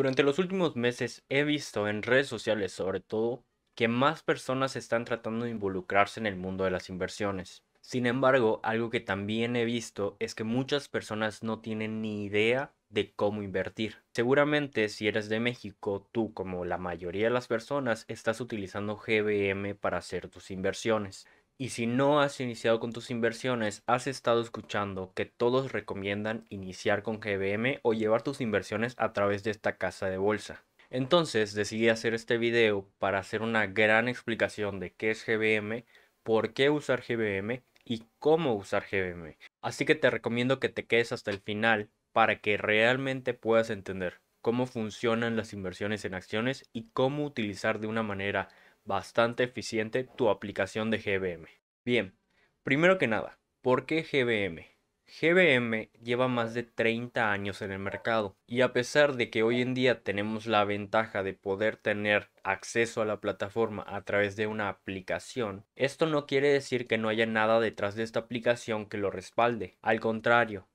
Durante los últimos meses he visto en redes sociales sobre todo que más personas están tratando de involucrarse en el mundo de las inversiones. Sin embargo, algo que también he visto es que muchas personas no tienen ni idea de cómo invertir. Seguramente si eres de México, tú como la mayoría de las personas estás utilizando GBM para hacer tus inversiones. Y si no has iniciado con tus inversiones, has estado escuchando que todos recomiendan iniciar con GBM o llevar tus inversiones a través de esta casa de bolsa. Entonces decidí hacer este video para hacer una gran explicación de qué es GBM, por qué usar GBM y cómo usar GBM. Así que te recomiendo que te quedes hasta el final para que realmente puedas entender cómo funcionan las inversiones en acciones y cómo utilizar de una manera bastante eficiente tu aplicación de GBM. Bien, primero que nada, ¿por qué GBM? GBM lleva más de 30 años en el mercado y a pesar de que hoy en día tenemos la ventaja de poder tener acceso a la plataforma a través de una aplicación, esto no quiere decir que no haya nada detrás de esta aplicación que lo respalde. Al contrario,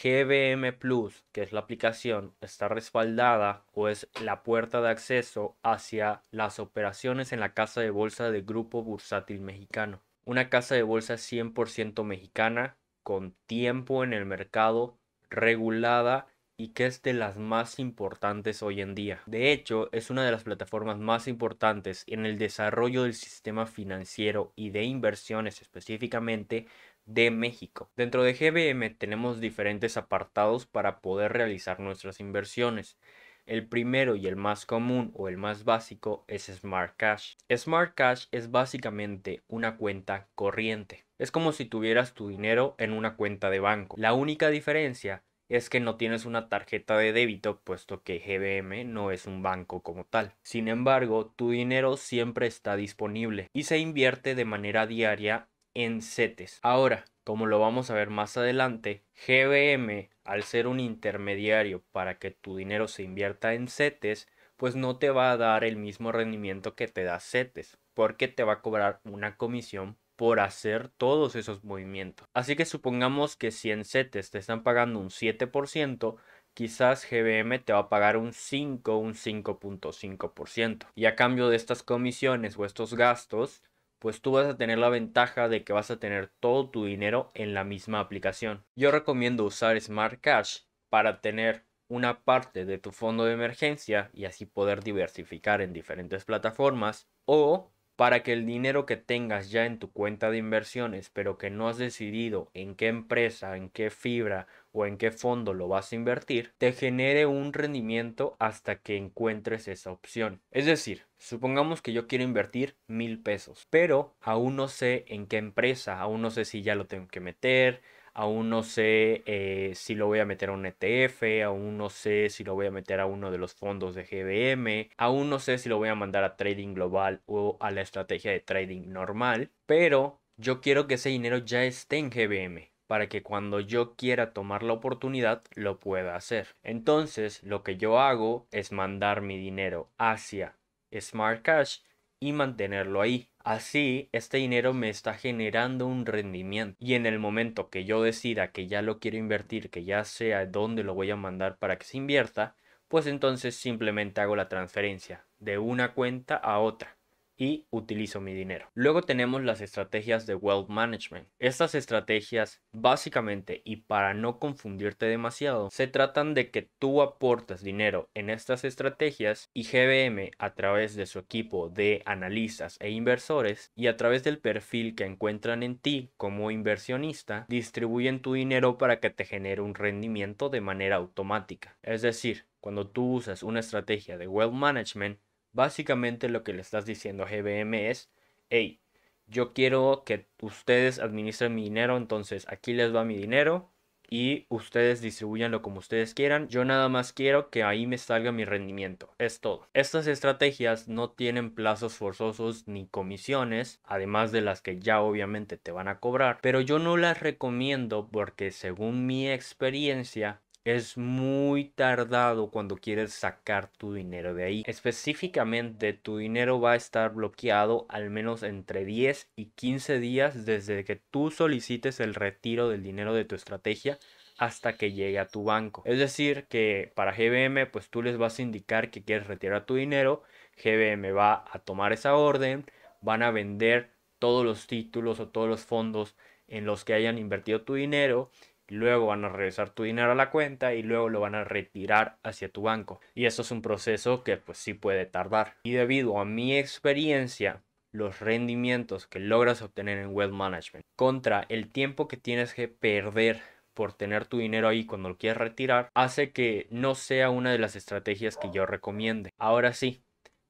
GBM Plus, que es la aplicación, está respaldada o es pues, la puerta de acceso hacia las operaciones en la casa de bolsa del Grupo Bursátil Mexicano. Una casa de bolsa 100% mexicana, con tiempo en el mercado, regulada y que es de las más importantes hoy en día. De hecho, es una de las plataformas más importantes en el desarrollo del sistema financiero y de inversiones específicamente de México. Dentro de GBM tenemos diferentes apartados para poder realizar nuestras inversiones. El primero y el más común o el más básico es Smart Cash. Smart Cash es básicamente una cuenta corriente. Es como si tuvieras tu dinero en una cuenta de banco. La única diferencia es que no tienes una tarjeta de débito puesto que GBM no es un banco como tal. Sin embargo, tu dinero siempre está disponible y se invierte de manera diaria en CETES. Ahora, como lo vamos a ver más adelante, GBM, al ser un intermediario para que tu dinero se invierta en CETES, pues no te va a dar el mismo rendimiento que te da CETES, porque te va a cobrar una comisión por hacer todos esos movimientos. Así que supongamos que si en CETES te están pagando un 7%, quizás GBM te va a pagar un 5, un 5.5%. Y a cambio de estas comisiones o estos gastos, pues tú vas a tener la ventaja de que vas a tener todo tu dinero en la misma aplicación. Yo recomiendo usar Smart Cash para tener una parte de tu fondo de emergencia y así poder diversificar en diferentes plataformas o para que el dinero que tengas ya en tu cuenta de inversiones, pero que no has decidido en qué empresa, en qué fibra o en qué fondo lo vas a invertir, te genere un rendimiento hasta que encuentres esa opción. Es decir, supongamos que yo quiero invertir mil pesos, pero aún no sé en qué empresa, aún no sé si ya lo tengo que meter, aún no sé eh, si lo voy a meter a un ETF, aún no sé si lo voy a meter a uno de los fondos de GBM, aún no sé si lo voy a mandar a trading global o a la estrategia de trading normal, pero yo quiero que ese dinero ya esté en GBM para que cuando yo quiera tomar la oportunidad lo pueda hacer. Entonces lo que yo hago es mandar mi dinero hacia Smart Cash y mantenerlo ahí. Así, este dinero me está generando un rendimiento y en el momento que yo decida que ya lo quiero invertir, que ya sé a dónde lo voy a mandar para que se invierta, pues entonces simplemente hago la transferencia de una cuenta a otra y utilizo mi dinero. Luego tenemos las estrategias de wealth management. Estas estrategias básicamente y para no confundirte demasiado, se tratan de que tú aportas dinero en estas estrategias y GBM a través de su equipo de analistas e inversores y a través del perfil que encuentran en ti como inversionista, distribuyen tu dinero para que te genere un rendimiento de manera automática. Es decir, cuando tú usas una estrategia de wealth management, Básicamente lo que le estás diciendo a GBM es, hey, yo quiero que ustedes administren mi dinero, entonces aquí les va mi dinero y ustedes distribuyanlo como ustedes quieran. Yo nada más quiero que ahí me salga mi rendimiento. Es todo. Estas estrategias no tienen plazos forzosos ni comisiones, además de las que ya obviamente te van a cobrar, pero yo no las recomiendo porque según mi experiencia es muy tardado cuando quieres sacar tu dinero de ahí. Específicamente tu dinero va a estar bloqueado al menos entre 10 y 15 días desde que tú solicites el retiro del dinero de tu estrategia hasta que llegue a tu banco. Es decir, que para GBM pues tú les vas a indicar que quieres retirar tu dinero, GBM va a tomar esa orden, van a vender todos los títulos o todos los fondos en los que hayan invertido tu dinero luego van a regresar tu dinero a la cuenta y luego lo van a retirar hacia tu banco. Y eso es un proceso que pues sí puede tardar. Y debido a mi experiencia, los rendimientos que logras obtener en Wealth Management contra el tiempo que tienes que perder por tener tu dinero ahí cuando lo quieres retirar, hace que no sea una de las estrategias que yo recomiende. Ahora sí,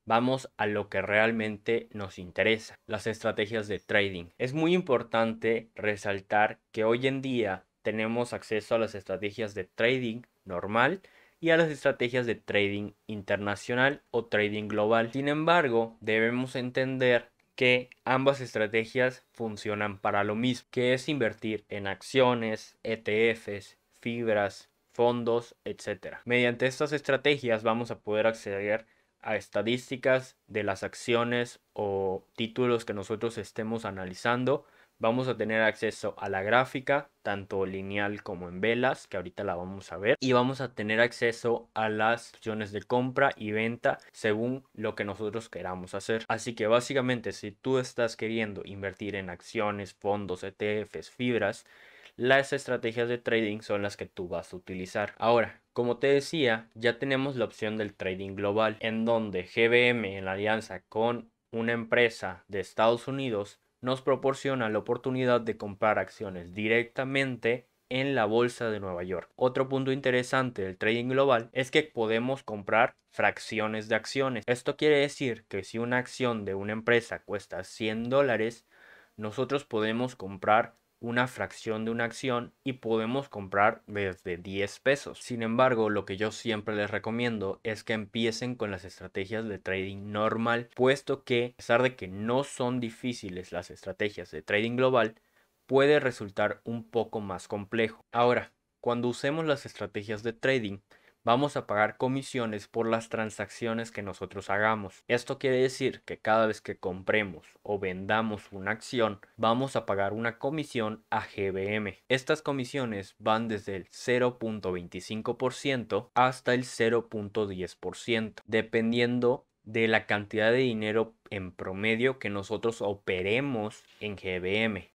vamos a lo que realmente nos interesa, las estrategias de trading. Es muy importante resaltar que hoy en día tenemos acceso a las estrategias de trading normal y a las estrategias de trading internacional o trading global. Sin embargo, debemos entender que ambas estrategias funcionan para lo mismo, que es invertir en acciones, ETFs, fibras, fondos, etc. Mediante estas estrategias vamos a poder acceder a estadísticas de las acciones o títulos que nosotros estemos analizando Vamos a tener acceso a la gráfica, tanto lineal como en velas, que ahorita la vamos a ver. Y vamos a tener acceso a las opciones de compra y venta según lo que nosotros queramos hacer. Así que básicamente si tú estás queriendo invertir en acciones, fondos, ETFs, fibras, las estrategias de trading son las que tú vas a utilizar. Ahora, como te decía, ya tenemos la opción del trading global, en donde GBM en la alianza con una empresa de Estados Unidos nos proporciona la oportunidad de comprar acciones directamente en la bolsa de Nueva York. Otro punto interesante del trading global es que podemos comprar fracciones de acciones. Esto quiere decir que si una acción de una empresa cuesta 100 dólares, nosotros podemos comprar una fracción de una acción y podemos comprar desde 10 pesos. Sin embargo, lo que yo siempre les recomiendo es que empiecen con las estrategias de trading normal, puesto que a pesar de que no son difíciles las estrategias de trading global, puede resultar un poco más complejo. Ahora, cuando usemos las estrategias de trading, vamos a pagar comisiones por las transacciones que nosotros hagamos. Esto quiere decir que cada vez que compremos o vendamos una acción, vamos a pagar una comisión a GBM. Estas comisiones van desde el 0.25% hasta el 0.10%, dependiendo de la cantidad de dinero en promedio que nosotros operemos en GBM.